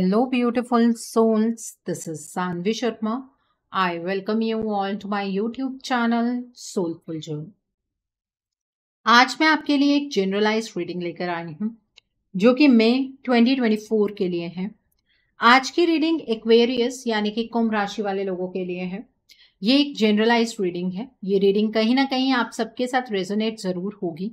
Hello, beautiful souls. This is Sanvi Sharma. I welcome you all to my YouTube channel Soulful Journey. आज मैं आपके लिए एक generalise reading लेकर आई हूँ जो कि मई 2024 के लिए है आज की रीडिंग एक्वेरियस यानी कि कुंभ राशि वाले लोगों के लिए है ये एक जनरलाइज रीडिंग है ये रीडिंग कहीं ना कहीं आप सबके साथ रेजोनेट जरूर होगी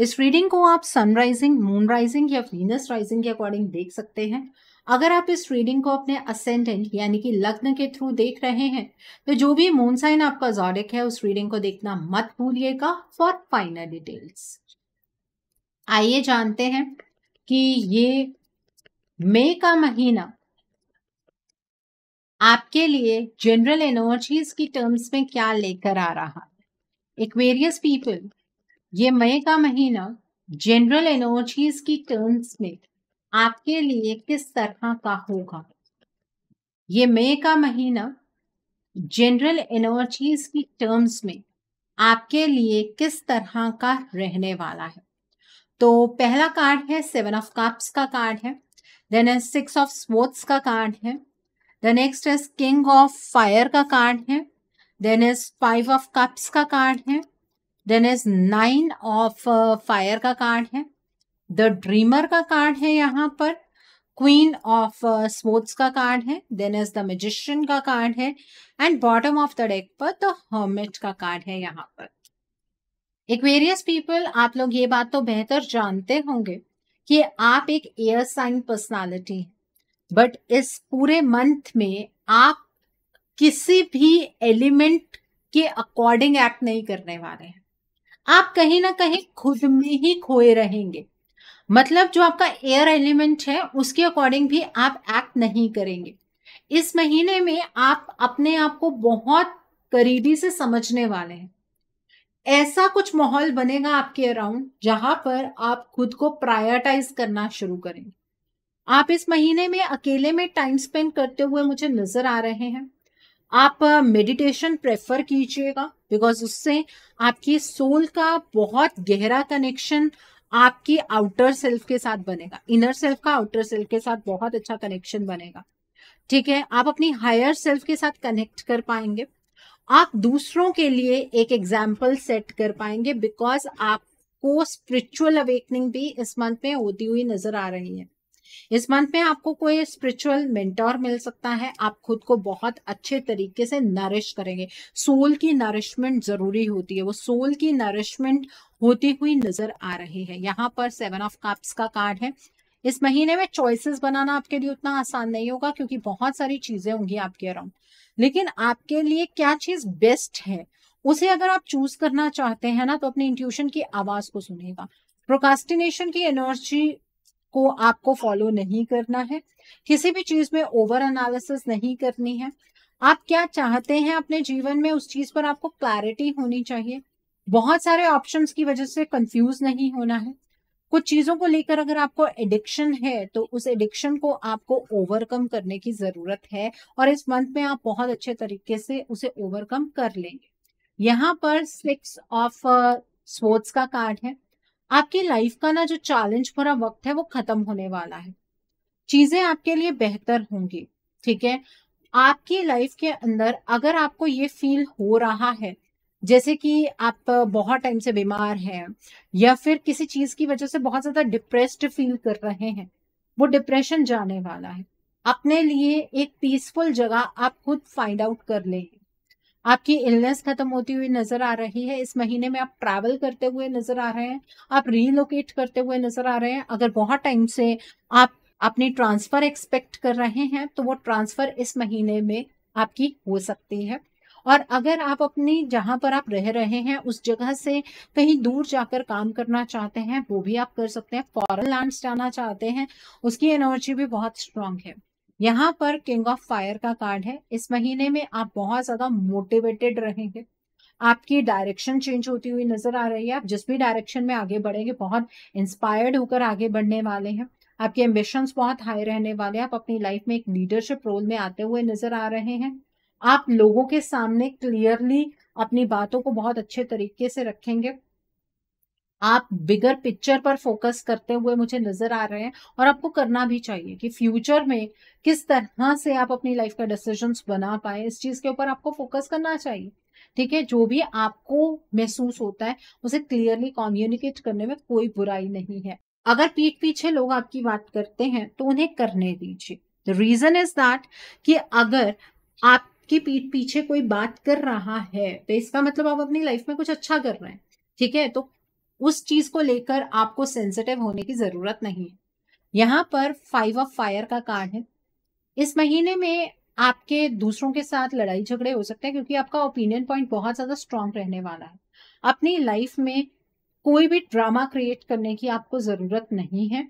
इस रीडिंग को आप सन राइजिंग मून राइजिंग या वीनस राइजिंग के अकॉर्डिंग देख सकते हैं अगर आप इस रीडिंग को अपने असेंडेंट यानी कि लग्न के थ्रू देख रहे हैं तो जो भी मून साइन आपका जॉडिक है उस रीडिंग को देखना मत भूलिएगा फॉर फाइनल डिटेल्स आइए जानते हैं कि ये मई का महीना आपके लिए जनरल एनर्जीज की टर्म्स में क्या लेकर आ रहा है एक्वेरियस पीपल ये मई का महीना जनरल एनर्जीज की टर्म्स में आपके लिए किस तरह का होगा ये मई का महीना जनरल एनर्जीज की टर्म्स में आपके लिए किस तरह का रहने वाला है तो पहला कार्ड है सेवन ऑफ कप्स का कार्ड है देन है सिक्स ऑफ स्पोर्ट्स का कार्ड है the next is king of fire का कार्ड है then is five of cups का कार्ड है then is nine of fire का कार्ड है द ड्रीमर का कार्ड है यहाँ पर क्वीन ऑफ स्पोर्ट्स का कार्ड है देन इज द मेजिशियन का कार्ड है and bottom of the deck पर द हर्मिट का कार्ड है यहाँ पर एक्वेरियस पीपल आप लोग ये बात तो बेहतर जानते होंगे कि आप एक एयर साइन पर्सनालिटी है बट इस पूरे मंथ में आप किसी भी एलिमेंट के अकॉर्डिंग एक्ट नहीं करने वाले हैं आप कहीं ना कहीं खुद में ही खोए रहेंगे मतलब जो आपका एयर एलिमेंट है उसके अकॉर्डिंग भी आप एक्ट नहीं करेंगे इस महीने में आप अपने आप को बहुत करीबी से समझने वाले हैं ऐसा कुछ माहौल बनेगा आपके अराउंड जहां पर आप खुद को प्रायोरिटाइज करना शुरू करेंगे आप इस महीने में अकेले में टाइम स्पेंड करते हुए मुझे नजर आ रहे हैं आप मेडिटेशन प्रेफर कीजिएगा बिकॉज उससे आपकी सोल का बहुत गहरा कनेक्शन आपकी आउटर सेल्फ के साथ बनेगा इनर सेल्फ का आउटर सेल्फ के साथ बहुत अच्छा कनेक्शन बनेगा ठीक है आप अपनी हायर सेल्फ के साथ कनेक्ट कर पाएंगे आप दूसरों के लिए एक एग्जाम्पल सेट कर पाएंगे बिकॉज आपको स्पिरिचुअल अवेकनिंग भी इस मंथ में होती हुई नजर आ रही है इस मंथ में आपको कोई स्पिरिचुअल मेंटोर मिल सकता है आप खुद को बहुत अच्छे तरीके से नरिश करेंगे सोल की नरिशमेंट जरूरी होती है वो सोल की नरिशमेंट होती हुई नजर आ रही है यहाँ पर सेवन ऑफ कप्स का कार्ड है इस महीने में चॉइसेस बनाना आपके लिए उतना आसान नहीं होगा क्योंकि बहुत सारी चीजें होंगी आपके अराउंड लेकिन आपके लिए क्या चीज बेस्ट है उसे अगर आप चूज करना चाहते हैं ना तो अपने इंट्यूशन की आवाज को सुनेगा प्रोकास्टिनेशन की एनर्जी को आपको फॉलो नहीं करना है किसी भी चीज में ओवर एनालिसिस नहीं करनी है आप क्या चाहते हैं अपने जीवन में उस चीज पर आपको क्लैरिटी होनी चाहिए बहुत सारे ऑप्शंस की वजह से कंफ्यूज नहीं होना है कुछ चीजों को लेकर अगर आपको एडिक्शन है तो उस एडिक्शन को आपको ओवरकम करने की जरूरत है और इस मंथ में आप बहुत अच्छे तरीके से उसे ओवरकम कर लेंगे यहाँ पर सिक्स ऑफ स्पोर्ट्स का कार्ड है आपकी लाइफ का ना जो चैलेंज भरा वक्त है वो खत्म होने वाला है चीजें आपके लिए बेहतर होंगी ठीक है आपकी लाइफ के अंदर अगर आपको ये फील हो रहा है जैसे कि आप बहुत टाइम से बीमार हैं या फिर किसी चीज की वजह से बहुत ज्यादा डिप्रेस्ड फील कर रहे हैं वो डिप्रेशन जाने वाला है अपने लिए एक पीसफुल जगह आप खुद फाइंड आउट कर लें आपकी इलनेस खत्म होती हुई नजर आ रही है इस महीने में आप ट्रैवल करते हुए नजर आ रहे हैं आप रीलोकेट करते हुए नजर आ रहे हैं अगर बहुत टाइम से आप अपनी ट्रांसफर एक्सपेक्ट कर रहे हैं तो वो ट्रांसफर इस महीने में आपकी हो सकती है और अगर आप अपनी जहाँ पर आप रह रहे हैं उस जगह से कहीं दूर जाकर काम करना चाहते हैं वो भी आप कर सकते हैं फॉरन लैंड्स जाना चाहते हैं उसकी एनर्जी भी बहुत स्ट्रांग है यहाँ पर किंग ऑफ फायर का कार्ड है इस महीने में आप बहुत ज्यादा मोटिवेटेड रहेंगे आपकी डायरेक्शन चेंज होती हुई नजर आ रही है आप जिस भी डायरेक्शन में आगे बढ़ेंगे बहुत इंस्पायर्ड होकर आगे बढ़ने वाले हैं आपके एम्बिशंस बहुत हाई रहने वाले हैं आप अपनी लाइफ में एक लीडरशिप रोल में आते हुए नजर आ रहे हैं आप लोगों के सामने क्लियरली अपनी बातों को बहुत अच्छे तरीके से रखेंगे आप बिगर पिक्चर पर फोकस करते हुए मुझे नजर आ रहे हैं और आपको करना भी चाहिए कि फ्यूचर में किस तरह से आप अपनी लाइफ का डिसीजन बना पाए इस चीज के ऊपर आपको फोकस करना चाहिए ठीक है जो भी आपको महसूस होता है उसे क्लियरली कम्युनिकेट करने में कोई बुराई नहीं है अगर पीठ पीछे लोग आपकी बात करते हैं तो उन्हें करने दीजिए रीजन इज दैट कि अगर आपकी पीठ पीछे कोई बात कर रहा है तो इसका मतलब आप अपनी लाइफ में कुछ अच्छा कर रहे हैं ठीक है तो उस चीज को लेकर आपको सेंसिटिव होने की जरूरत नहीं है यहाँ पर फाइव ऑफ फायर का कार्ड है इस महीने में आपके दूसरों के साथ लड़ाई झगड़े हो सकते हैं क्योंकि आपका ओपिनियन पॉइंट बहुत ज्यादा स्ट्रांग रहने वाला है अपनी लाइफ में कोई भी ड्रामा क्रिएट करने की आपको जरूरत नहीं है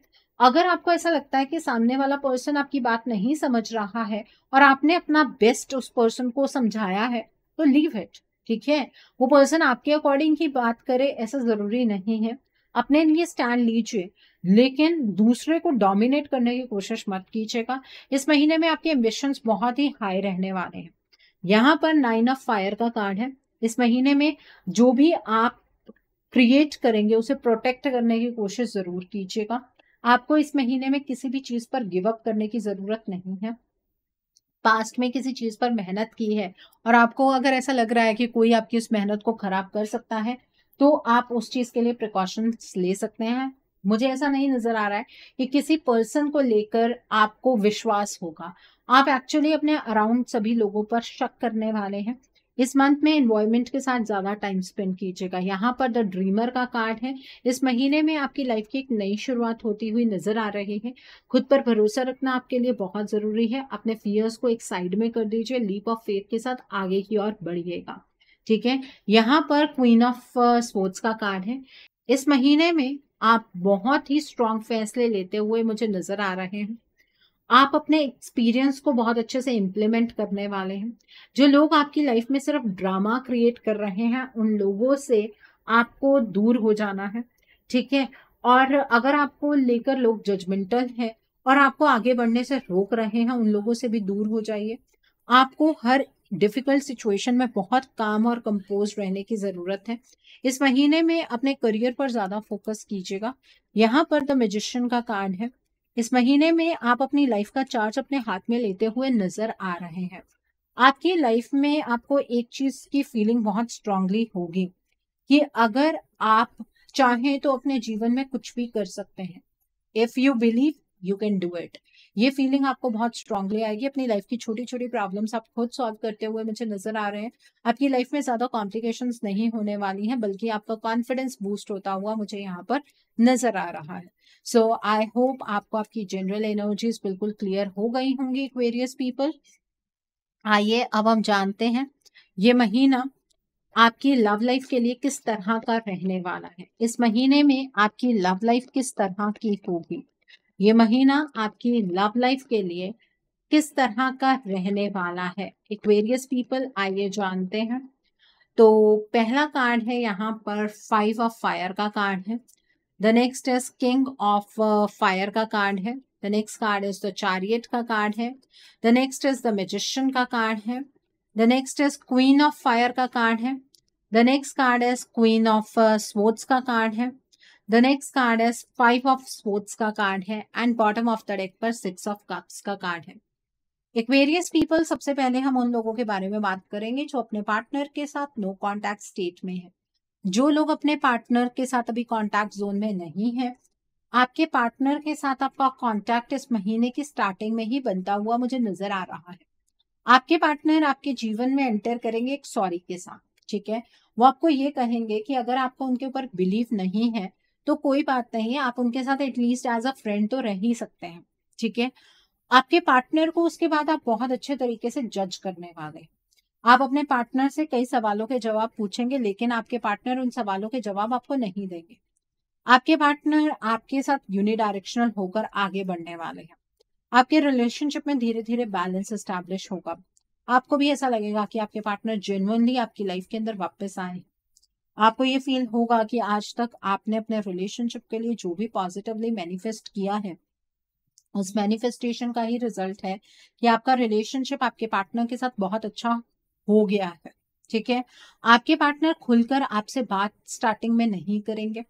अगर आपको ऐसा लगता है कि सामने वाला पर्सन आपकी बात नहीं समझ रहा है और आपने अपना बेस्ट उस पर्सन को समझाया है तो लीव इट ठीक है वो पर्सन आपके अकॉर्डिंग ही बात करे ऐसा जरूरी नहीं है अपने लिए स्टैंड लीजिए लेकिन दूसरे को डोमिनेट करने की कोशिश मत कीजिएगा इस महीने में आपके एम्बिशन बहुत ही हाई रहने वाले हैं यहाँ पर नाइन ऑफ फायर का कार्ड है इस महीने में जो भी आप क्रिएट करेंगे उसे प्रोटेक्ट करने की कोशिश जरूर कीजिएगा आपको इस महीने में किसी भी चीज पर गिवअप करने की जरूरत नहीं है पास्ट में किसी चीज़ पर मेहनत की है और आपको अगर ऐसा लग रहा है कि कोई आपकी उस मेहनत को ख़राब कर सकता है तो आप उस चीज़ के लिए प्रिकॉशंस ले सकते हैं मुझे ऐसा नहीं नज़र आ रहा है कि किसी पर्सन को लेकर आपको विश्वास होगा आप एक्चुअली अपने अराउंड सभी लोगों पर शक करने वाले हैं इस मंथ में एनवायरमेंट के साथ ज़्यादा टाइम स्पेंड कीजिएगा यहाँ पर द ड्रीमर का कार्ड है इस महीने में आपकी लाइफ की एक नई शुरुआत होती हुई नजर आ रही है खुद पर भरोसा रखना आपके लिए बहुत ज़रूरी है अपने फियर्स को एक साइड में कर दीजिए लीप ऑफ फेथ के साथ आगे की ओर बढ़िएगा ठीक है यहाँ पर क्वीन ऑफ स्पोर्ट्स का कार्ड है इस महीने में आप बहुत ही स्ट्रांग फैसले लेते हुए मुझे नजर आ रहे हैं आप अपने एक्सपीरियंस को बहुत अच्छे से इम्प्लीमेंट करने वाले हैं जो लोग आपकी लाइफ में सिर्फ ड्रामा क्रिएट कर रहे हैं उन लोगों से आपको दूर हो जाना है ठीक है और अगर आपको लेकर लोग जजमेंटल हैं और आपको आगे बढ़ने से रोक रहे हैं उन लोगों से भी दूर हो जाइए आपको हर डिफिकल्ट सिचुएशन में बहुत काम और कंपोज रहने की ज़रूरत है इस महीने में अपने करियर पर ज़्यादा फोकस कीजिएगा यहाँ पर द मेजिशियन का कार्ड है इस महीने में आप अपनी लाइफ का चार्ज अपने हाथ में लेते हुए नजर आ रहे हैं आपकी लाइफ में आपको एक चीज की फीलिंग बहुत स्ट्रांगली होगी कि अगर आप चाहें तो अपने जीवन में कुछ भी कर सकते हैं if you believe you can do it ये फीलिंग आपको बहुत स्ट्रांगली आएगी अपनी लाइफ की छोटी छोटी प्रॉब्लम्स आप खुद सॉल्व करते हुए मुझे नजर आ रहे हैं आपकी लाइफ में ज्यादा कॉम्प्लिकेशंस नहीं होने वाली हैं बल्कि आपका कॉन्फिडेंस बूस्ट होता हुआ मुझे यहाँ पर नजर आ रहा है सो आई होप आपको आपकी जनरल एनर्जीज बिल्कुल क्लियर हो गई होंगी एक्वेरियस पीपल आइए अब हम जानते हैं ये महीना आपकी लव लाइफ के लिए किस तरह का रहने वाला है इस महीने में आपकी लव लाइफ किस तरह की होगी ये महीना आपकी लव लाइफ के लिए किस तरह का रहने वाला है इक्वेरियस पीपल आइए जानते हैं तो पहला कार्ड है यहाँ पर फाइव ऑफ फायर का कार्ड है the next is king of fire का कार्ड है the next card is the chariot का कार्ड है the next is the magician का कार्ड है the next is queen of fire का कार्ड है the next card is queen of swords का card है the next card is five of swords का card है and bottom of the deck पर six of cups का card है Aquarius people सबसे पहले हम उन लोगों के बारे में बात करेंगे जो अपने पार्टनर के साथ नो कॉन्टैक्ट स्टेट में है जो लोग अपने पार्टनर के साथ अभी कॉन्टेक्ट जोन में नहीं है आपके पार्टनर के साथ आपका कॉन्टेक्ट इस महीने की स्टार्टिंग में ही बनता हुआ मुझे नजर आ रहा है आपके पार्टनर आपके जीवन में एंटर करेंगे एक सॉरी के साथ ठीक है वो आपको ये कहेंगे कि अगर आपको उनके ऊपर बिलीव नहीं है तो कोई बात नहीं है आप उनके साथ एटलीस्ट एज अ फ्रेंड तो रह ही सकते हैं ठीक है आपके पार्टनर को उसके बाद आप बहुत अच्छे तरीके से जज करने वाले आप अपने पार्टनर से कई सवालों के जवाब पूछेंगे लेकिन आपके पार्टनर उन सवालों के जवाब आपको नहीं देंगे आपके पार्टनर आपके साथ यूनिडायरेक्शनल होकर आगे बढ़ने वाले हैं आपके रिलेशनशिप में धीरे धीरे बैलेंस स्टैब्लिश होगा आपको भी ऐसा लगेगा कि आपके पार्टनर जेनुअनली आपकी लाइफ के अंदर वापस आए आपको ये फील होगा कि आज तक आपने अपने रिलेशनशिप के लिए जो भी पॉजिटिवली मैनिफेस्ट किया है उस मैनिफेस्टेशन का ही रिजल्ट है कि आपका रिलेशनशिप आपके पार्टनर के साथ बहुत अच्छा हो गया है ठीक है आपके पार्टनर खुलकर आपसे बात स्टार्टिंग में नहीं करेंगे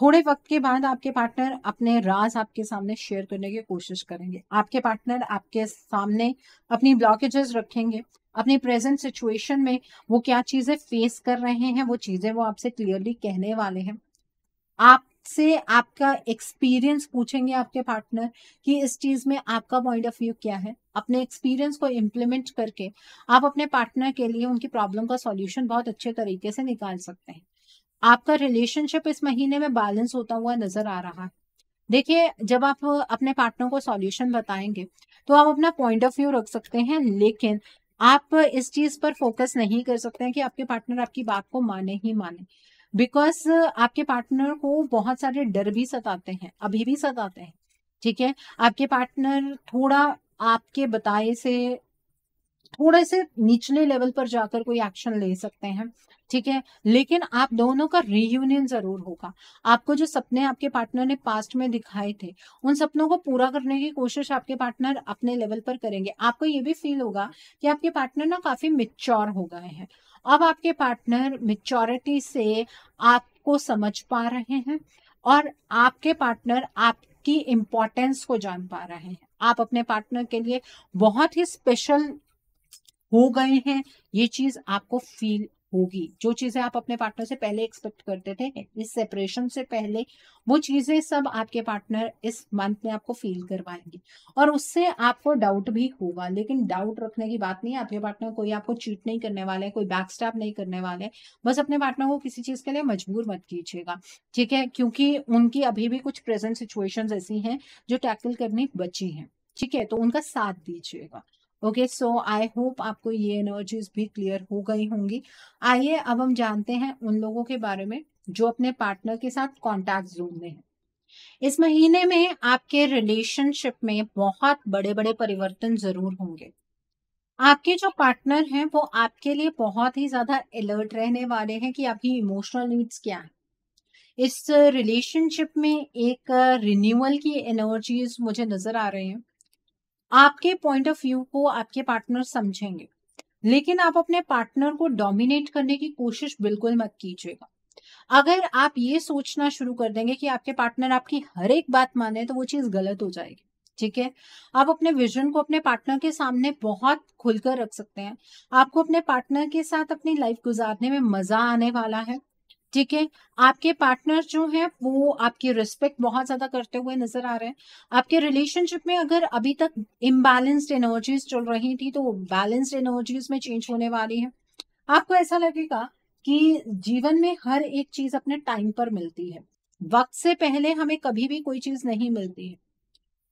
थोड़े वक्त के बाद आपके पार्टनर अपने राज आपके सामने शेयर करने की कोशिश करेंगे आपके पार्टनर आपके सामने अपनी ब्लॉकेजेस रखेंगे अपनी प्रेजेंट सिचुएशन में वो क्या चीजें फेस कर रहे हैं वो चीजें वो आपसे क्लियरली कहने वाले हैं आप से आपका एक्सपीरियंस पूछेंगे आपके पार्टनर कि इस चीज में आपका पॉइंट ऑफ व्यू क्या है अपने एक्सपीरियंस को इम्प्लीमेंट करके आप अपने पार्टनर के लिए उनकी प्रॉब्लम का सॉल्यूशन बहुत अच्छे तरीके से निकाल सकते हैं आपका रिलेशनशिप इस महीने में बैलेंस होता हुआ नजर आ रहा है देखिए जब आप अपने पार्टनर को सॉल्यूशन बताएंगे तो आप अपना पॉइंट ऑफ व्यू रख सकते हैं लेकिन आप इस चीज पर फोकस नहीं कर सकते हैं कि आपके पार्टनर आपकी बात को माने ही माने बिकॉज uh, आपके पार्टनर को बहुत सारे डर भी सताते हैं अभी भी सताते हैं ठीक है आपके पार्टनर थोड़ा आपके बताए से थोड़े से निचले लेवल पर जाकर कोई एक्शन ले सकते हैं ठीक है लेकिन आप दोनों का रीयूनियन जरूर होगा आपको जो सपने आपके पार्टनर ने पास्ट में दिखाए थे उन सपनों को पूरा करने की कोशिश आपके पार्टनर अपने लेवल पर करेंगे आपको ये भी फील होगा कि आपके पार्टनर ना काफी मिच्योर हो गए हैं अब आपके पार्टनर मेच्योरिटी से आपको समझ पा रहे हैं और आपके पार्टनर आपकी इम्पोर्टेंस को जान पा रहे हैं आप अपने पार्टनर के लिए बहुत ही स्पेशल हो गए हैं ये चीज आपको फील होगी जो चीजें आप अपने पार्टनर से पहले एक्सपेक्ट करते थे इस सेपरेशन से पहले वो चीजें सब आपके पार्टनर इस मंथ में आपको फील करवाएंगे और उससे आपको डाउट भी होगा लेकिन डाउट रखने की बात नहीं है आपके पार्टनर कोई आपको चीट नहीं करने वाले कोई बैक स्टैप नहीं करने वाले बस अपने पार्टनर को किसी चीज के लिए मजबूर मत कीजिएगा ठीक है क्योंकि उनकी अभी भी कुछ प्रेजेंट सिचुएशन ऐसी हैं जो टैकल करनी बची है ठीक है तो उनका साथ दीजिएगा ओके सो आई होप आपको ये एनर्जीज भी क्लियर हो गई होंगी आइए अब हम जानते हैं उन लोगों के बारे में जो अपने पार्टनर के साथ कॉन्टैक्ट जोन में है इस महीने में आपके रिलेशनशिप में बहुत बड़े बड़े परिवर्तन जरूर होंगे आपके जो पार्टनर हैं वो आपके लिए बहुत ही ज्यादा अलर्ट रहने वाले हैं कि आपकी इमोशनल नीड्स क्या है इस रिलेशनशिप में एक रिन्यूअल की एनर्जीज मुझे नजर आ रहे हैं आपके पॉइंट ऑफ व्यू को आपके पार्टनर समझेंगे लेकिन आप अपने पार्टनर को डोमिनेट करने की कोशिश बिल्कुल मत कीजिएगा अगर आप ये सोचना शुरू कर देंगे कि आपके पार्टनर आपकी हर एक बात माने तो वो चीज गलत हो जाएगी ठीक है आप अपने विजन को अपने पार्टनर के सामने बहुत खुलकर रख सकते हैं आपको अपने पार्टनर के साथ अपनी लाइफ गुजारने में मजा आने वाला है ठीक है आपके पार्टनर जो है वो आपकी रिस्पेक्ट बहुत ज्यादा करते हुए नजर आ रहे हैं आपके रिलेशनशिप में अगर अभी तक इम्बैलेंस्ड एनर्जीज चल रही थी तो बैलेंस्ड एनर्जीज में चेंज होने वाली है आपको ऐसा लगेगा कि जीवन में हर एक चीज अपने टाइम पर मिलती है वक्त से पहले हमें कभी भी कोई चीज नहीं मिलती है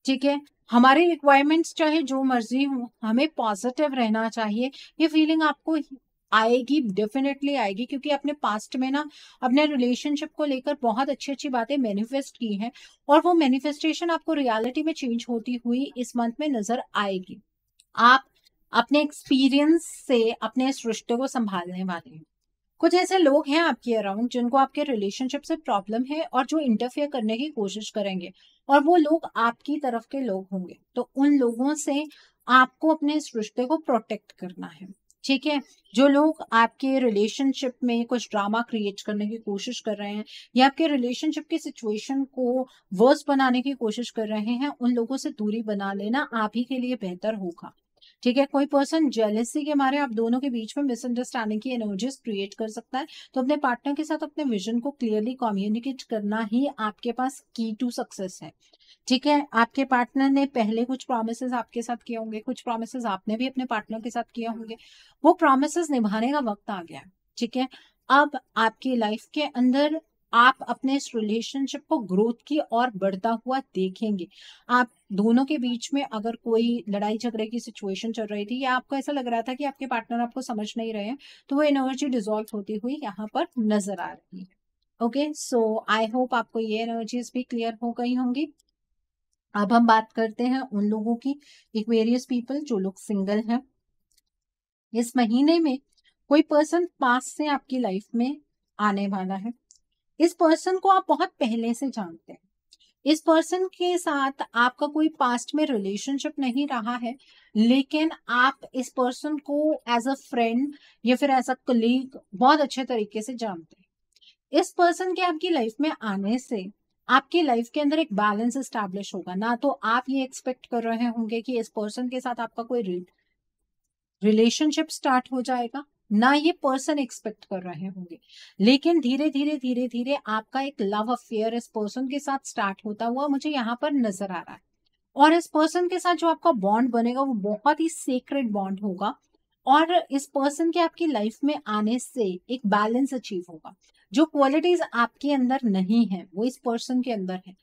ठीक है हमारे रिक्वायरमेंट्स चाहे जो मर्जी हो हमें पॉजिटिव रहना चाहिए ये फीलिंग आपको आएगी डेफिनेटली आएगी क्योंकि अपने पास्ट में ना अपने रिलेशनशिप को लेकर बहुत अच्छी अच्छी बातें मैनिफेस्ट की हैं और वो मैनिफेस्टेशन आपको रियलिटी में चेंज होती हुई इस मंथ में नजर आएगी आप अपने एक्सपीरियंस से अपने इस रिश्ते को संभालने वाले हैं कुछ ऐसे लोग हैं आपके अराउंड जिनको आपके रिलेशनशिप से प्रॉब्लम है और जो इंटरफेयर करने की कोशिश करेंगे और वो लोग आपकी तरफ के लोग होंगे तो उन लोगों से आपको अपने इस रिश्ते को प्रोटेक्ट करना है ठीक है जो लोग आपके रिलेशनशिप में कुछ ड्रामा क्रिएट करने की कोशिश कर रहे हैं या आपके रिलेशनशिप की सिचुएशन को वर्स बनाने की कोशिश कर रहे हैं उन लोगों से दूरी बना लेना आप ही के लिए बेहतर होगा ठीक है कोई पर्सन जेलसी के मारे आप दोनों के बीच में मिसअंडरस्टैंडिंग की एनर्जीज क्रिएट कर सकता है तो अपने पार्टनर के साथ अपने विजन को क्लियरली कम्युनिकेट करना ही आपके पास की टू सक्सेस है ठीक है आपके पार्टनर ने पहले कुछ प्रोमिसेस आपके साथ किए होंगे कुछ प्रोमिसेस आपने भी अपने पार्टनर के साथ किए होंगे वो प्रोमिसेस निभाने का वक्त आ गया ठीक है अब आपकी लाइफ के अंदर आप अपने इस रिलेशनशिप को ग्रोथ की और बढ़ता हुआ देखेंगे आप दोनों के बीच में अगर कोई लड़ाई झगड़े की सिचुएशन चल रही थी या आपको ऐसा लग रहा था कि आपके पार्टनर आपको समझ नहीं रहे हैं तो वो एनर्जी डिजोल्व होती हुई यहाँ पर नजर आ रही है ओके सो आई होप आपको ये एनर्जीज भी क्लियर हो गई होंगी अब हम बात करते हैं उन लोगों की इक्वेरियस पीपल जो लोग सिंगल हैं इस महीने में कोई पर्सन पास से आपकी लाइफ में आने वाला है इस पर्सन को आप बहुत पहले से जानते हैं इस पर्सन के साथ आपका कोई पास्ट में रिलेशनशिप नहीं रहा है लेकिन आप इस पर्सन को एज अ फ्रेंड या फिर एज अ कलीग बहुत अच्छे तरीके से जानते हैं इस पर्सन के आपकी लाइफ में आने से आपकी लाइफ के अंदर एक बैलेंस स्टैब्लिश होगा ना तो आप ये एक्सपेक्ट कर रहे होंगे कि इस पर्सन के साथ आपका कोई रिलेशनशिप स्टार्ट हो जाएगा ना ये पर्सन एक्सपेक्ट कर रहे होंगे लेकिन धीरे धीरे धीरे धीरे आपका एक लव अफेयर इस पर्सन के साथ स्टार्ट होता हुआ मुझे यहाँ पर नजर आ रहा है और इस पर्सन के साथ जो आपका बॉन्ड बनेगा वो बहुत ही सीक्रेट बॉन्ड होगा और इस पर्सन के आपकी लाइफ में आने से एक बैलेंस अचीव होगा जो क्वालिटीज आपके अंदर नहीं है वो इस पर्सन के अंदर है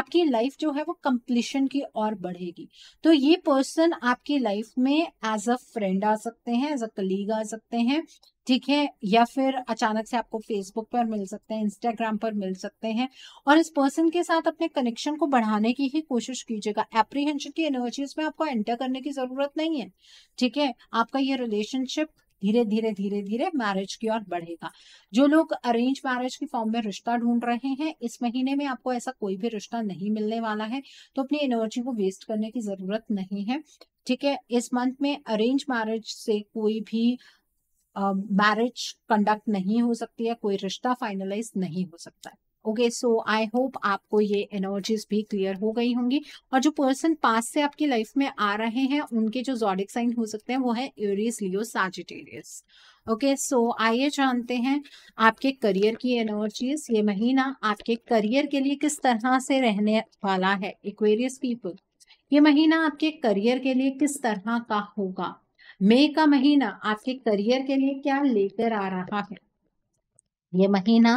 आपकी लाइफ जो है वो कंप्लीशन की ओर बढ़ेगी तो ये पर्सन आपकी लाइफ में एज अ फ्रेंड आ सकते हैं एज अ कलीग आ सकते हैं ठीक है या फिर अचानक से आपको फेसबुक पर मिल सकते हैं इंस्टाग्राम पर मिल सकते हैं और इस पर्सन के साथ अपने कनेक्शन को बढ़ाने की ही कोशिश कीजिएगा एप्रीहेंशन की एनर्जीज में आपको एंटर करने की जरूरत नहीं है ठीक है आपका ये रिलेशनशिप धीरे धीरे धीरे धीरे मैरिज की ओर बढ़ेगा जो लोग अरेंज मैरिज की फॉर्म में रिश्ता ढूंढ रहे हैं इस महीने में आपको ऐसा कोई भी रिश्ता नहीं मिलने वाला है तो अपनी एनर्जी को वेस्ट करने की जरूरत नहीं है ठीक है इस मंथ में अरेंज मैरिज से कोई भी मैरिज uh, कंडक्ट नहीं हो सकती है कोई रिश्ता फाइनलाइज नहीं हो सकता है ओके सो आई होप आपको ये एनर्जीज भी क्लियर हो गई होंगी और जो पर्सन पास से आपकी लाइफ में आ रहे हैं उनके जो जॉडिक साइन हो सकते हैं वो है Aries Leo Sagittarius okay so आइए जानते हैं आपके करियर की एनर्जीज ये महीना आपके करियर के लिए किस तरह से रहने वाला है इक्वेरियस पीपल ये महीना आपके करियर के लिए किस तरह का होगा मई का महीना आपके करियर के लिए क्या लेकर आ रहा है ये महीना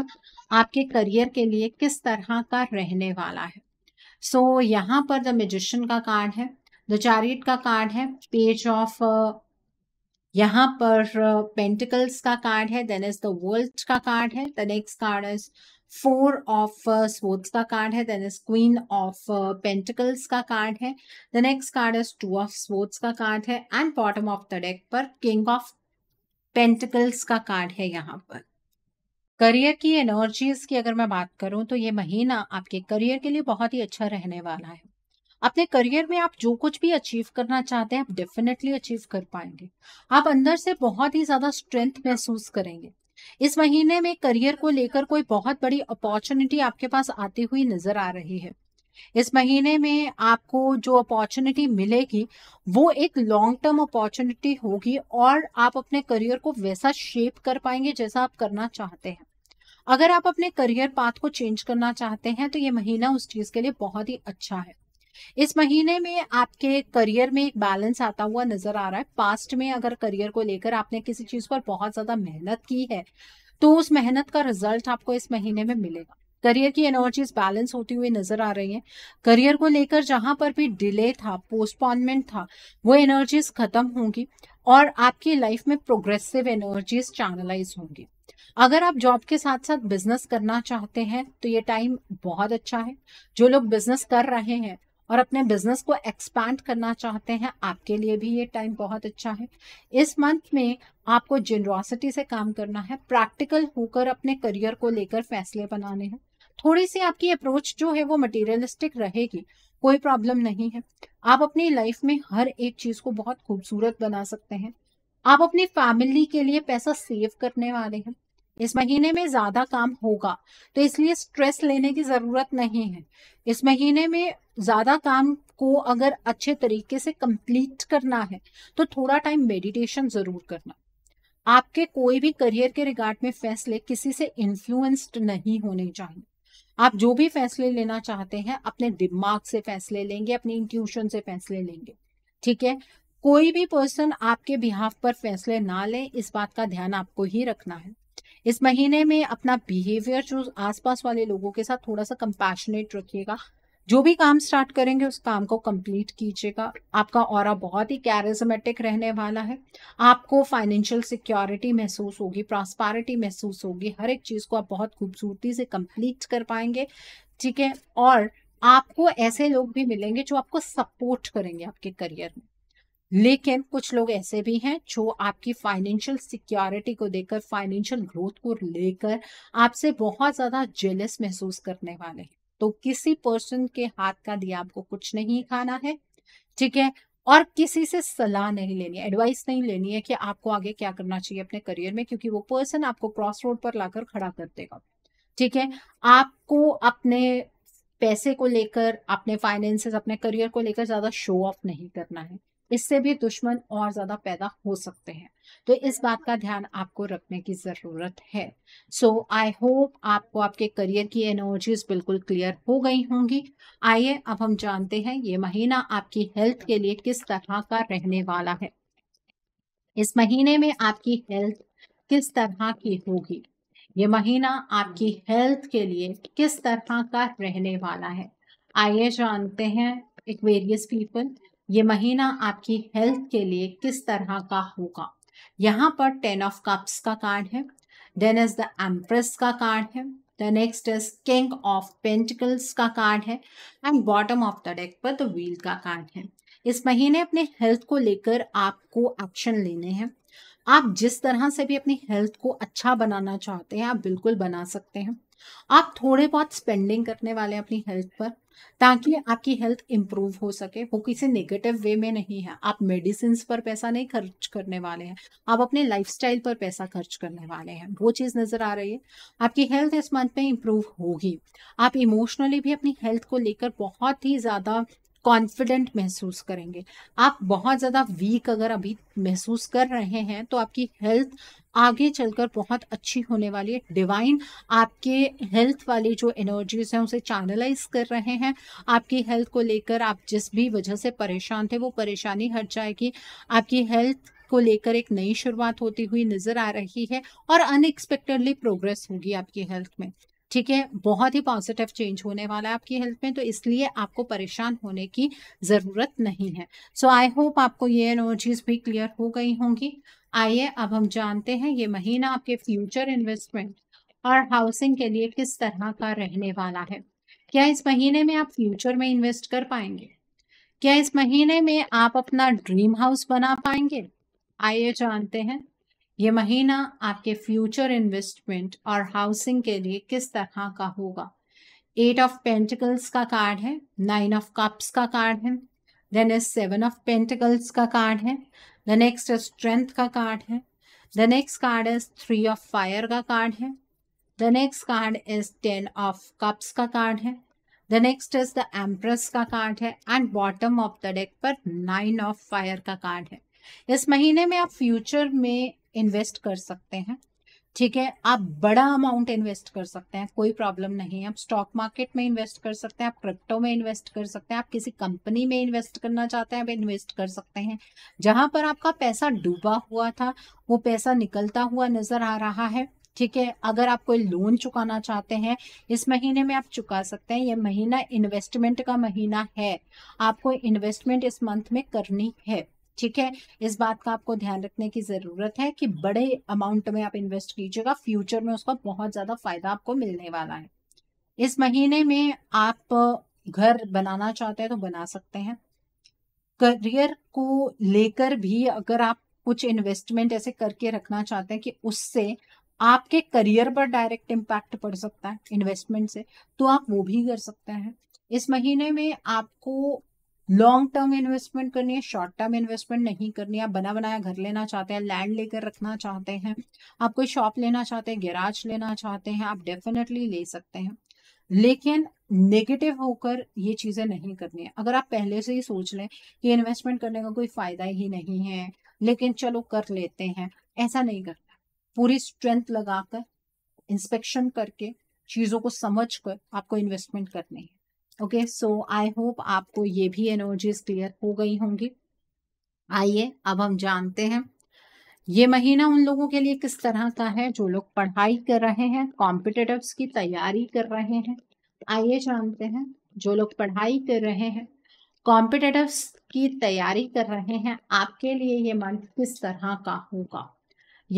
आपके करियर के लिए किस तरह का रहने वाला है सो so, यहाँ पर द मेजिशियन का कार्ड है द चारियट का कार्ड है पेज ऑफ uh, यहाँ पर पेंटिकल्स uh, का कार्ड है देन इज द वर्ल्ड का कार्ड है the next card is four of swords का कार्ड है then is queen of pentacles का कार्ड है the next card is two of swords का कार्ड है and bottom of the deck पर king of pentacles का card है यहाँ पर करियर की एनर्जीज की अगर मैं बात करूं तो ये महीना आपके करियर के लिए बहुत ही अच्छा रहने वाला है अपने करियर में आप जो कुछ भी अचीव करना चाहते हैं आप डेफिनेटली अचीव कर पाएंगे आप अंदर से बहुत ही ज्यादा स्ट्रेंथ महसूस करेंगे इस महीने में करियर को लेकर कोई बहुत बड़ी अपॉर्चुनिटी आपके पास आती हुई नजर आ रही है इस महीने में आपको जो अपॉर्चुनिटी मिलेगी वो एक लॉन्ग टर्म अपॉर्चुनिटी होगी और आप अपने करियर को वैसा शेप कर पाएंगे जैसा आप करना चाहते हैं अगर आप अपने करियर पाथ को चेंज करना चाहते हैं तो ये महीना उस चीज के लिए बहुत ही अच्छा है इस महीने में आपके करियर में एक बैलेंस आता हुआ नजर आ रहा है पास्ट में अगर करियर को लेकर आपने किसी चीज पर बहुत ज्यादा मेहनत की है तो उस मेहनत का रिजल्ट आपको इस महीने में मिलेगा करियर की एनर्जीज बैलेंस होती हुई नजर आ रही है करियर को लेकर जहां पर भी डिले था पोस्टपोनमेंट था वो एनर्जीज खत्म होंगी और आपकी लाइफ में प्रोग्रेसिव एनर्जीज चैनलाइज होंगी अगर आप जॉब के साथ साथ बिजनेस करना चाहते हैं तो ये टाइम बहुत अच्छा है जो लोग बिजनेस कर रहे हैं और अपने बिजनेस को एक्सपैंड करना चाहते हैं आपके लिए भी ये टाइम बहुत अच्छा है इस मंथ में आपको जेनरॉसिटी से काम करना है प्रैक्टिकल होकर अपने करियर को लेकर फैसले बनाने हैं थोड़ी सी आपकी अप्रोच जो है वो मटेरियलिस्टिक रहेगी कोई प्रॉब्लम नहीं है आप अपनी लाइफ में हर एक चीज को बहुत खूबसूरत बना सकते हैं आप अपनी फैमिली के लिए पैसा सेव करने वाले हैं इस महीने में ज्यादा काम होगा तो इसलिए स्ट्रेस लेने की जरूरत नहीं है इस महीने में ज़्यादा काम को अगर अच्छे तरीके से कंप्लीट करना है तो थोड़ा टाइम मेडिटेशन ज़रूर करना आपके कोई भी करियर के रिगार्ड में फैसले किसी से इन्फ्लुएंस्ड नहीं होने चाहिए आप जो भी फैसले लेना चाहते हैं अपने दिमाग से फैसले लेंगे अपने इंट्यूशन से फैसले लेंगे ठीक है कोई भी पर्सन आपके बिहाफ पर फैसले ना ले इस बात का ध्यान आपको ही रखना है इस महीने में अपना बिहेवियर जो आसपास वाले लोगों के साथ थोड़ा सा कंपैशनेट रखिएगा जो भी काम स्टार्ट करेंगे उस काम को कंप्लीट कीजिएगा आपका और बहुत ही कैरिज्मेटिक रहने वाला है आपको फाइनेंशियल सिक्योरिटी महसूस होगी प्रॉस्पारिटी महसूस होगी हर एक चीज़ को आप बहुत खूबसूरती से कंप्लीट कर पाएंगे ठीक है और आपको ऐसे लोग भी मिलेंगे जो आपको सपोर्ट करेंगे आपके करियर में लेकिन कुछ लोग ऐसे भी हैं जो आपकी फाइनेंशियल सिक्योरिटी को देखकर फाइनेंशियल ग्रोथ को लेकर आपसे बहुत ज़्यादा जेलस महसूस करने वाले हैं तो किसी पर्सन के हाथ का दिया आपको कुछ नहीं खाना है ठीक है और किसी से सलाह नहीं लेनी है एडवाइस नहीं लेनी है कि आपको आगे क्या करना चाहिए अपने करियर में क्योंकि वो पर्सन आपको क्रॉस रोड पर लाकर खड़ा कर देगा ठीक है आपको अपने पैसे को लेकर अपने फाइनेंसेस अपने करियर को लेकर ज्यादा शो ऑफ नहीं करना है इससे भी दुश्मन और ज्यादा पैदा हो सकते हैं तो इस बात का ध्यान आपको रखने की जरूरत है सो आई होप आपको आपके करियर की एनर्जीज बिल्कुल क्लियर हो गई होंगी आइए अब हम जानते हैं ये महीना आपकी हेल्थ के लिए किस तरह का रहने वाला है इस महीने में आपकी हेल्थ किस तरह की होगी ये महीना आपकी हेल्थ के लिए किस तरह का रहने वाला है आइए जानते हैं वेरियस पीपल ये महीना आपकी हेल्थ के लिए किस तरह का होगा यहाँ पर टेन ऑफ कप्स का कार्ड है देन इज द एम्प्रेस का कार्ड है the next is king of pentacles का कार्ड है and bottom of the deck पर द व्हील का कार्ड है इस महीने अपने हेल्थ को लेकर आपको एक्शन लेने हैं आप जिस तरह से भी अपनी हेल्थ को अच्छा बनाना चाहते हैं आप बिल्कुल बना सकते हैं आप थोड़े बहुत स्पेंडिंग करने वाले हैं अपनी हेल्थ पर ताकि आपकी हेल्थ इम्प्रूव हो सके वो किसी नेगेटिव वे में नहीं है आप मेडिसिन पर पैसा नहीं खर्च करने वाले हैं आप अपने लाइफ पर पैसा खर्च करने वाले हैं वो चीज़ नज़र आ रही है आपकी हेल्थ इस मंथ में इम्प्रूव होगी आप इमोशनली भी अपनी हेल्थ को लेकर बहुत ही ज़्यादा कॉन्फिडेंट महसूस करेंगे आप बहुत ज़्यादा वीक अगर अभी महसूस कर रहे हैं तो आपकी हेल्थ आगे चलकर बहुत अच्छी होने वाली है डिवाइन आपके हेल्थ वाली जो एनर्जीज हैं उसे चैनलाइज कर रहे हैं आपकी हेल्थ को लेकर आप जिस भी वजह से परेशान थे वो परेशानी हट जाएगी आपकी हेल्थ को लेकर एक नई शुरुआत होती हुई नजर आ रही है और अनएक्सपेक्टेडली प्रोग्रेस होगी आपकी हेल्थ में ठीक है बहुत ही पॉजिटिव चेंज होने वाला है आपकी हेल्थ में तो इसलिए आपको परेशान होने की ज़रूरत नहीं है सो आई होप आपको ये एनर्जीज भी क्लियर हो गई होंगी आइए अब हम जानते हैं ये महीना आपके फ्यूचर इन्वेस्टमेंट और हाउसिंग के लिए किस तरह का रहने वाला है क्या इस महीने में आप फ्यूचर में इन्वेस्ट कर पाएंगे क्या इस महीने में आप अपना ड्रीम हाउस बना पाएंगे आइए जानते हैं ये महीना आपके फ्यूचर इन्वेस्टमेंट और हाउसिंग के लिए किस तरह का होगा एट ऑफ पेंटिकल्स का कार्ड है नाइन ऑफ कप्स का कार्ड है then is seven of pentacles का कार्ड है द नेक्स्ट इज स्ट्रेंथ का कार्ड है the next card is three of fire का कार्ड है the next card is ten of cups का कार्ड है the next is the empress का card है and bottom of the deck पर nine of fire का card है इस महीने में आप फ्यूचर में इन्वेस्ट कर सकते हैं ठीक है आप बड़ा अमाउंट इन्वेस्ट कर सकते हैं कोई प्रॉब्लम नहीं है आप स्टॉक मार्केट में इन्वेस्ट कर सकते हैं आप क्रिप्टो में इन्वेस्ट कर सकते हैं आप किसी कंपनी में इन्वेस्ट करना चाहते हैं आप इन्वेस्ट कर सकते हैं जहां पर आपका पैसा डूबा हुआ था वो पैसा निकलता हुआ नजर आ रहा है ठीक है अगर आप कोई लोन चुकाना चाहते हैं इस महीने में आप चुका सकते हैं ये महीना इन्वेस्टमेंट का महीना है आपको इन्वेस्टमेंट इस मंथ में करनी है ठीक है इस बात का आपको ध्यान रखने की ज़रूरत है कि बड़े अमाउंट में आप इन्वेस्ट कीजिएगा फ्यूचर में उसका बहुत ज़्यादा फायदा आपको मिलने वाला है इस महीने में आप घर बनाना चाहते हैं तो बना सकते हैं करियर को लेकर भी अगर आप कुछ इन्वेस्टमेंट ऐसे करके रखना चाहते हैं कि उससे आपके करियर पर डायरेक्ट इम्पैक्ट पड़ सकता है इन्वेस्टमेंट से तो आप वो भी कर सकते हैं इस महीने में आपको लॉन्ग टर्म इन्वेस्टमेंट करनी है शॉर्ट टर्म इन्वेस्टमेंट नहीं करनी है आप बना बनाया घर लेना चाहते हैं लैंड लेकर रखना चाहते हैं आप कोई शॉप लेना चाहते हैं गैराज लेना चाहते हैं आप डेफिनेटली ले सकते हैं लेकिन नेगेटिव होकर ये चीजें नहीं करनी है अगर आप पहले से ही सोच लें कि इन्वेस्टमेंट करने का कोई फायदा ही नहीं है लेकिन चलो कर लेते हैं ऐसा नहीं करना पूरी स्ट्रेंथ लगाकर इंस्पेक्शन करके चीजों को समझ कर आपको इन्वेस्टमेंट करनी है ओके सो आई होप आपको ये भी एनर्जीज क्लियर हो गई होंगी आइए अब हम जानते हैं ये महीना उन लोगों के लिए किस तरह का है जो लोग पढ़ाई कर रहे हैं कॉम्पिटेटिव की तैयारी कर रहे हैं आइए जानते हैं जो लोग पढ़ाई कर रहे हैं कॉम्पिटेटिव की तैयारी कर रहे हैं आपके लिए ये मंथ किस तरह का होगा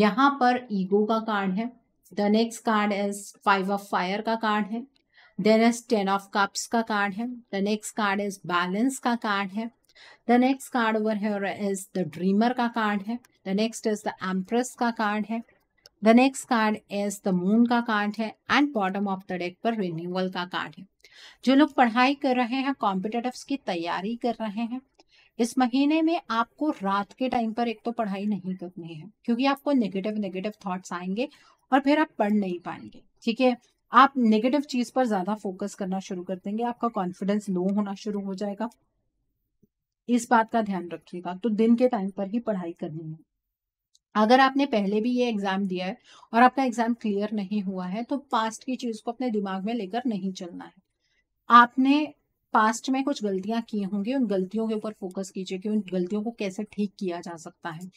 यहाँ पर ईगो का कार्ड है the next card is five of fire का कार्ड है then is ten of cups का कार्ड है the next card is balance का कार्ड है the next card over here is the dreamer का कार्ड है the next is the empress का card है the next card is the moon का card है and bottom of the deck पर renewal का कार्ड है जो लोग पढ़ाई कर रहे हैं कॉम्पिटेटिव की तैयारी कर रहे हैं इस महीने में आपको रात के टाइम पर एक तो पढ़ाई नहीं करनी है क्योंकि आपको नेगेटिव नेगेटिव थॉट्स आएंगे और फिर आप पढ़ नहीं पाएंगे ठीक है आप नेगेटिव चीज पर ज्यादा फोकस करना शुरू कर देंगे आपका कॉन्फिडेंस लो होना शुरू हो जाएगा इस बात का ध्यान रखिएगा तो दिन के टाइम पर ही पढ़ाई करनी है अगर आपने पहले भी ये एग्जाम दिया है और आपका एग्जाम क्लियर नहीं हुआ है तो पास्ट की चीज को अपने दिमाग में लेकर नहीं चलना है आपने पास्ट में कुछ गलतियां की होंगी उन गलतियों के ऊपर फोकस कीजिए कि उन गलतियों को कैसे ठीक किया जा सकता है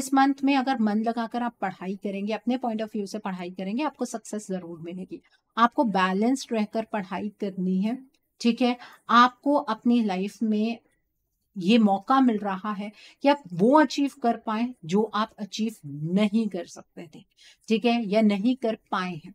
इस मंथ में अगर मन लगाकर आप पढ़ाई करेंगे अपने पॉइंट ऑफ व्यू से पढ़ाई करेंगे आपको सक्सेस जरूर मिलेगी आपको बैलेंस्ड रहकर पढ़ाई करनी है ठीक है आपको अपनी लाइफ में ये मौका मिल रहा है कि आप वो अचीव कर पाए जो आप अचीव नहीं कर सकते थे ठीक है या नहीं कर पाए हैं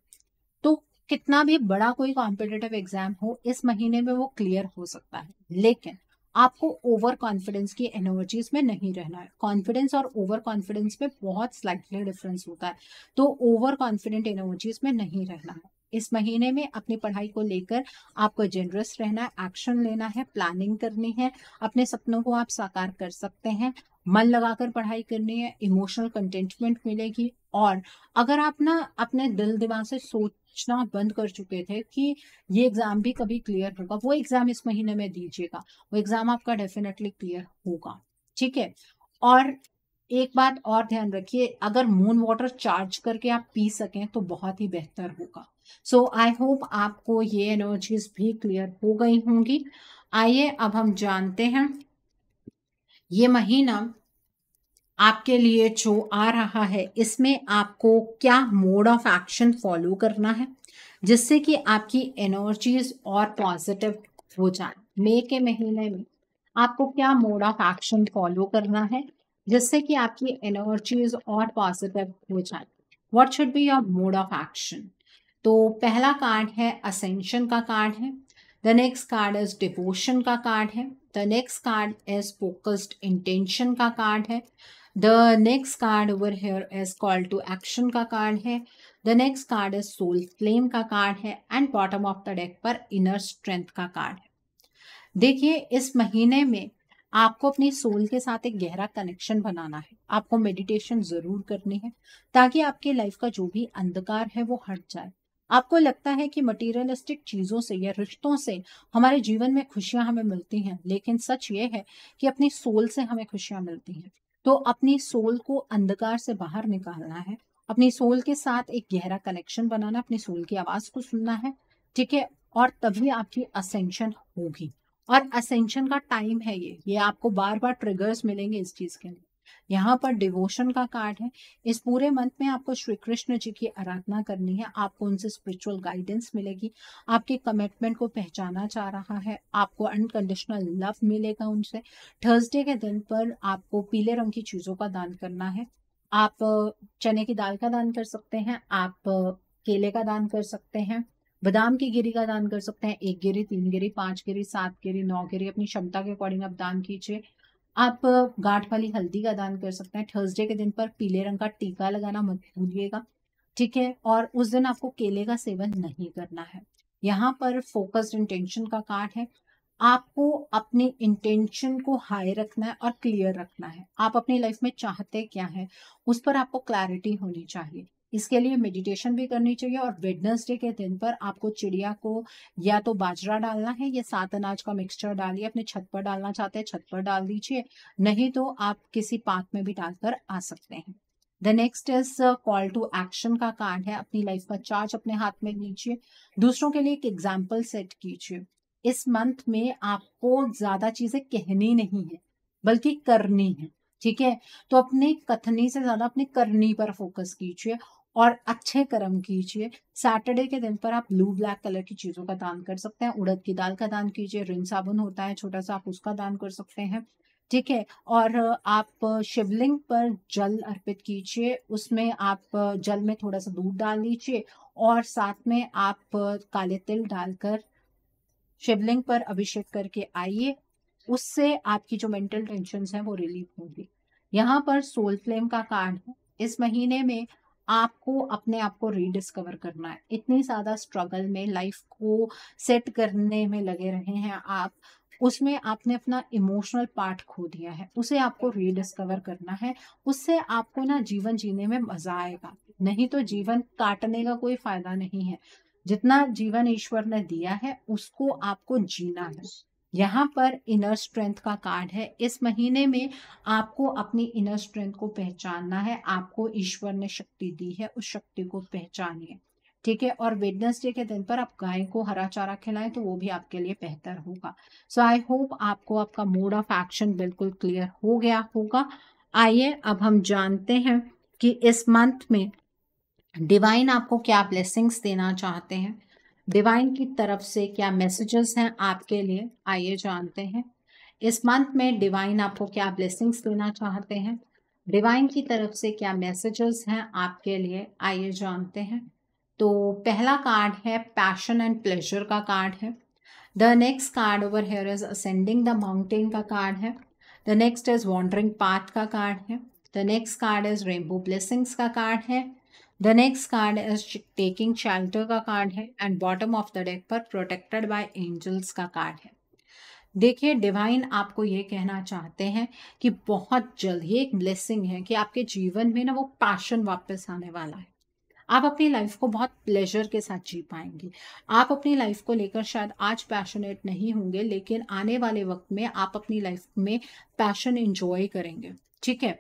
कितना भी बड़ा कोई कॉम्पिटेटिव एग्जाम हो इस महीने में वो क्लियर हो सकता है लेकिन आपको ओवर कॉन्फिडेंस की एनर्जीज में नहीं रहना है कॉन्फिडेंस और ओवर कॉन्फिडेंस में बहुत स्लाइटली डिफरेंस होता है तो ओवर कॉन्फिडेंट एनर्जीज में नहीं रहना है इस महीने में अपनी पढ़ाई को लेकर आपको जेनरस रहना है एक्शन लेना है प्लानिंग करनी है अपने सपनों को आप साकार कर सकते हैं मन लगाकर पढ़ाई करनी है इमोशनल कंटेंटमेंट मिलेगी और अगर आप ना अपने दिल दिमाग से सोच सोचना बंद कर चुके थे कि ये एग्जाम भी कभी क्लियर होगा वो एग्जाम इस महीने में दीजिएगा वो एग्जाम आपका डेफिनेटली क्लियर होगा ठीक है और एक बात और ध्यान रखिए अगर मून वाटर चार्ज करके आप पी सकें तो बहुत ही बेहतर होगा सो आई होप आपको ये एनर्जीज भी क्लियर हो गई होंगी आइए अब हम जानते हैं ये महीना आपके लिए जो आ रहा है इसमें आपको क्या मोड ऑफ एक्शन फॉलो करना है जिससे कि आपकी एनर्जीज और पॉजिटिव हो जाए मे के महीने में आपको क्या मोड ऑफ एक्शन फॉलो करना है जिससे कि आपकी एनर्जीज और पॉजिटिव हो जाए what should be your mode of action तो पहला कार्ड है असेंशन का कार्ड है the next card is devotion का कार्ड है the next card is focused intention का कार्ड है the next card over here as call to action का कार्ड है the next card is soul flame का card है and bottom of the deck पर inner strength का card है देखिए इस महीने में आपको अपनी सोल के साथ एक गहरा कनेक्शन बनाना है आपको मेडिटेशन जरूर करनी है ताकि आपकी लाइफ का जो भी अंधकार है वो हट जाए आपको लगता है कि मटेरियलिस्टिक चीज़ों से या रिश्तों से हमारे जीवन में खुशियां हमें मिलती हैं लेकिन सच ये है कि अपनी सोल से हमें खुशियां मिलती हैं तो अपनी सोल को अंधकार से बाहर निकालना है अपनी सोल के साथ एक गहरा कनेक्शन बनाना अपनी सोल की आवाज को सुनना है ठीक है और तभी आपकी असेंशन होगी और असेंशन का टाइम है ये ये आपको बार बार ट्रिगर्स मिलेंगे इस चीज के लिए यहाँ पर डिवोशन का कार्ड है इस पूरे मंथ में आपको श्री कृष्ण जी की आराधना करनी है आपको उनसे स्पिरिचुअल गाइडेंस मिलेगी आपके कमिटमेंट को पहचाना चाह रहा है आपको अनकंडीशनल लव मिलेगा उनसे थर्सडे के दिन पर आपको पीले रंग की चीज़ों का दान करना है आप चने की दाल का दान कर सकते हैं आप केले का दान कर सकते हैं बादाम की गिरी का दान कर सकते हैं एक गिरी तीन गिरी पांच गिरी सात गिरी नौ गिरी अपनी क्षमता के अकॉर्डिंग आप दान कीजिए आप गांठ वाली हल्दी का दान कर सकते हैं थर्सडे के दिन पर पीले रंग का टीका लगाना मत भूलिएगा ठीक है और उस दिन आपको केले का सेवन नहीं करना है यहाँ पर फोकस्ड इंटेंशन का कार्ड है आपको अपने इंटेंशन को हाई रखना है और क्लियर रखना है आप अपनी लाइफ में चाहते क्या है उस पर आपको क्लैरिटी होनी चाहिए इसके लिए मेडिटेशन भी करनी चाहिए और वेडनेसडे के दिन पर आपको चिड़िया को या तो बाजरा डालना है या सात अनाज का मिक्सचर डालिए अपने छत पर डालना चाहते हैं छत पर डाल दीजिए नहीं तो आप किसी पार्क में भी डालकर आ सकते हैं the next is call to action का कार्ड है अपनी लाइफ का चार्ज अपने हाथ में लीजिए दूसरों के लिए एक एग्जाम्पल सेट कीजिए इस मंथ में आपको ज्यादा चीजें कहनी नहीं है बल्कि करनी है ठीक है तो अपने कथनी से ज्यादा अपने करनी पर फोकस कीजिए और अच्छे कर्म कीजिए सैटरडे के दिन पर आप ब्लू ब्लैक कलर की चीज़ों का दान कर सकते हैं उड़द की दाल का दान कीजिए रिन साबुन होता है छोटा सा आप उसका दान कर सकते हैं ठीक है और आप शिवलिंग पर जल अर्पित कीजिए उसमें आप जल में थोड़ा सा दूध डाल लीजिए और साथ में आप काले तिल डालकर शिवलिंग पर अभिषेक करके आइए उससे आपकी जो मेंटल टेंशन है वो रिलीव होगी यहाँ पर सोल फ्लेम का कार्ड है इस महीने में आपको अपने आप को रीडिस्कवर करना है इतनी ज़्यादा स्ट्रगल में लाइफ को सेट करने में लगे रहे हैं आप उसमें आपने अपना इमोशनल पार्ट खो दिया है उसे आपको रीडिस्कवर करना है उससे आपको ना जीवन जीने में मजा आएगा नहीं तो जीवन काटने का कोई फायदा नहीं है जितना जीवन ईश्वर ने दिया है उसको आपको जीना है यहाँ पर इनर स्ट्रेंथ का कार्ड है इस महीने में आपको अपनी इनर स्ट्रेंथ को पहचानना है आपको ईश्वर ने शक्ति दी है उस शक्ति को पहचानिए ठीक है और वेडनेसडे के दिन पर आप गाय को हरा चारा खिलाएं तो वो भी आपके लिए बेहतर होगा सो आई होप आपको आपका मोड ऑफ एक्शन बिल्कुल क्लियर हो गया होगा आइए अब हम जानते हैं कि इस मंथ में डिवाइन आपको क्या ब्लेसिंग्स देना चाहते हैं डिवाइन की तरफ से क्या मैसेजेस हैं आपके लिए आइए जानते हैं इस मंथ में डिवाइन आपको क्या ब्लेसिंग्स देना चाहते हैं डिवाइन की तरफ से क्या मैसेजेस हैं आपके लिए आइए जानते हैं तो पहला कार्ड है पैशन एंड प्लेजर का कार्ड है the next card over here is ascending the mountain का कार्ड है the next is wandering path का कार्ड है the next card is rainbow blessings का कार्ड है the next card is taking shelter का card है and bottom of the deck पर protected by angels का कार्ड है देखिए डिवाइन आपको ये कहना चाहते हैं कि बहुत जल्द ये एक ब्लेसिंग है कि आपके जीवन में ना वो पैशन वापस आने वाला है आप अपनी लाइफ को बहुत प्लेजर के साथ जी पाएंगे आप अपनी लाइफ को लेकर शायद आज पैशनेट नहीं होंगे लेकिन आने वाले वक्त में आप अपनी लाइफ में पैशन इंजॉय करेंगे ठीक है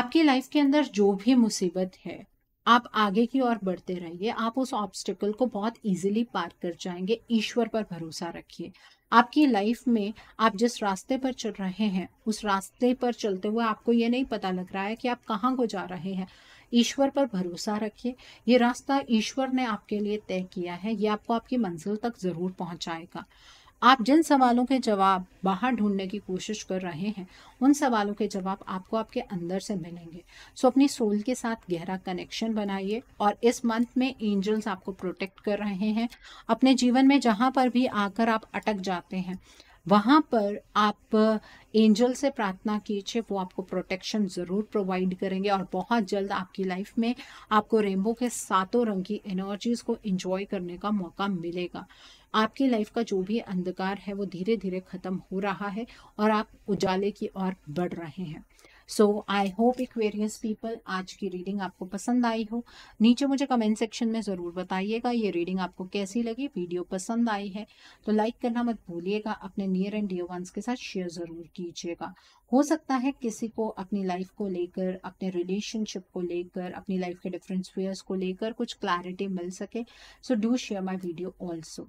आपकी लाइफ के अंदर जो भी मुसीबत है आप आगे की ओर बढ़ते रहिए आप उस ऑब्स्टिकल को बहुत इजीली पार कर जाएंगे ईश्वर पर भरोसा रखिए आपकी लाइफ में आप जिस रास्ते पर चल रहे हैं उस रास्ते पर चलते हुए आपको ये नहीं पता लग रहा है कि आप कहाँ को जा रहे हैं ईश्वर पर भरोसा रखिए ये रास्ता ईश्वर ने आपके लिए तय किया है ये आपको आपकी मंजिल तक ज़रूर पहुँचाएगा आप जिन सवालों के जवाब बाहर ढूंढने की कोशिश कर रहे हैं उन सवालों के जवाब आपको आपके अंदर से मिलेंगे सो अपनी सोल के साथ गहरा कनेक्शन बनाइए और इस मंथ में एंजल्स आपको प्रोटेक्ट कर रहे हैं अपने जीवन में जहाँ पर भी आकर आप अटक जाते हैं वहाँ पर आप एंजल से प्रार्थना कीजिए वो आपको प्रोटेक्शन ज़रूर प्रोवाइड करेंगे और बहुत जल्द आपकी लाइफ में आपको रेनबो के सातों रंग की एनर्जीज़ को एंजॉय करने का मौका मिलेगा आपकी लाइफ का जो भी अंधकार है वो धीरे धीरे ख़त्म हो रहा है और आप उजाले की ओर बढ़ रहे हैं so I hope Aquarius people आज की रीडिंग आपको पसंद आई हो नीचे मुझे कमेंट सेक्शन में ज़रूर बताइएगा ये रीडिंग आपको कैसी लगी वीडियो पसंद आई है तो लाइक करना मत भूलिएगा अपने नियर एंड डियर वंस के साथ शेयर ज़रूर कीजिएगा हो सकता है किसी को अपनी लाइफ को लेकर अपने रिलेशनशिप को लेकर अपनी लाइफ के डिफरेंट फेयर्स को लेकर कुछ क्लैरिटी मिल सके so do share my video also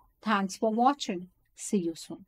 Thanks for watching. See you soon.